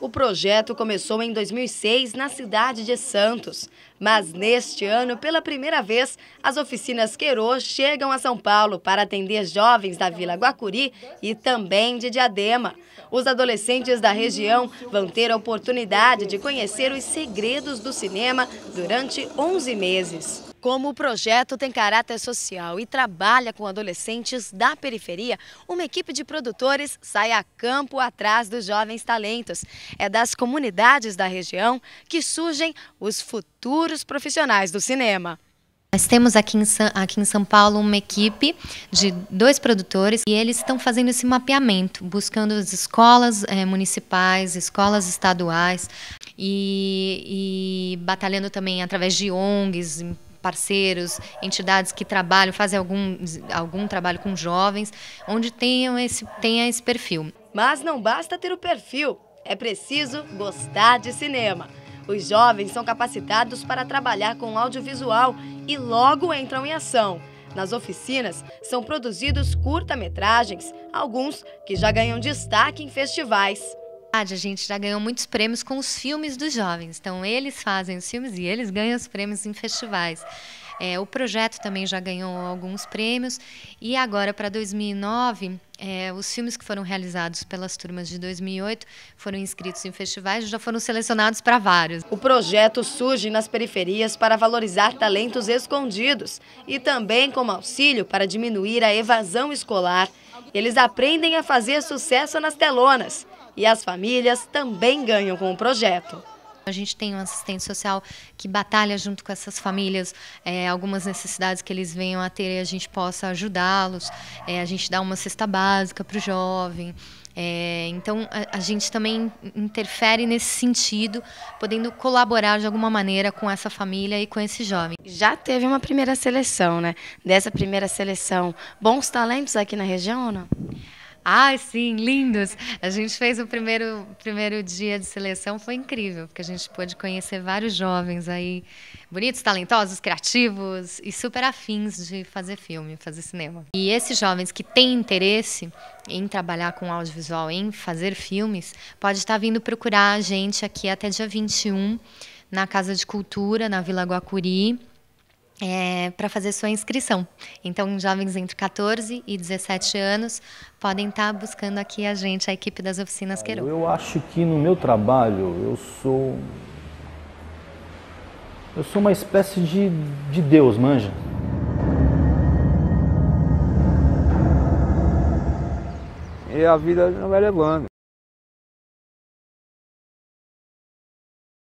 O projeto começou em 2006 na cidade de Santos, mas neste ano, pela primeira vez, as oficinas Queiroz chegam a São Paulo para atender jovens da Vila Guacuri e também de Diadema. Os adolescentes da região vão ter a oportunidade de conhecer os segredos do cinema durante 11 meses. Como o projeto tem caráter social e trabalha com adolescentes da periferia, uma equipe de produtores sai a campo atrás dos jovens talentos. É das comunidades da região que surgem os futuros profissionais do cinema. Nós temos aqui em, São, aqui em São Paulo uma equipe de dois produtores e eles estão fazendo esse mapeamento, buscando as escolas é, municipais, escolas estaduais e, e batalhando também através de ONGs, parceiros, entidades que trabalham, fazem algum, algum trabalho com jovens, onde tenham esse, tenha esse perfil. Mas não basta ter o perfil, é preciso gostar de cinema. Os jovens são capacitados para trabalhar com audiovisual e logo entram em ação. Nas oficinas são produzidos curta-metragens, alguns que já ganham destaque em festivais. A gente já ganhou muitos prêmios com os filmes dos jovens. Então, eles fazem os filmes e eles ganham os prêmios em festivais. É, o projeto também já ganhou alguns prêmios. E agora, para 2009, é, os filmes que foram realizados pelas turmas de 2008 foram inscritos em festivais e já foram selecionados para vários. O projeto surge nas periferias para valorizar talentos escondidos e também como auxílio para diminuir a evasão escolar. Eles aprendem a fazer sucesso nas telonas e as famílias também ganham com o projeto. A gente tem um assistente social que batalha junto com essas famílias, é, algumas necessidades que eles venham a ter e a gente possa ajudá-los. É, a gente dá uma cesta básica para o jovem. É, então a, a, gente também interfere nesse sentido, podendo colaborar de alguma maneira com essa família e com esse jovem. Já teve uma primeira seleção, né? Dessa primeira seleção, bons talentos aqui na região ou não? Ai, sim, lindos. A gente fez o primeiro, primeiro dia de seleção, foi incrível, porque a gente pôde conhecer vários jovens aí, bonitos, talentosos, criativos e super afins de fazer filme, fazer cinema. E esses jovens que têm interesse em trabalhar com audiovisual, em fazer filmes, pode estar vindo procurar a gente aqui até dia 21 na Casa de Cultura, na Vila Guacuri é, para fazer sua inscrição. Então, jovens entre 14 e 17 anos podem estar tá buscando aqui a gente, a equipe das oficinas Queiroz. Eu acho que no meu trabalho eu sou eu sou uma espécie de, de Deus, manja. E a vida não vai é levando.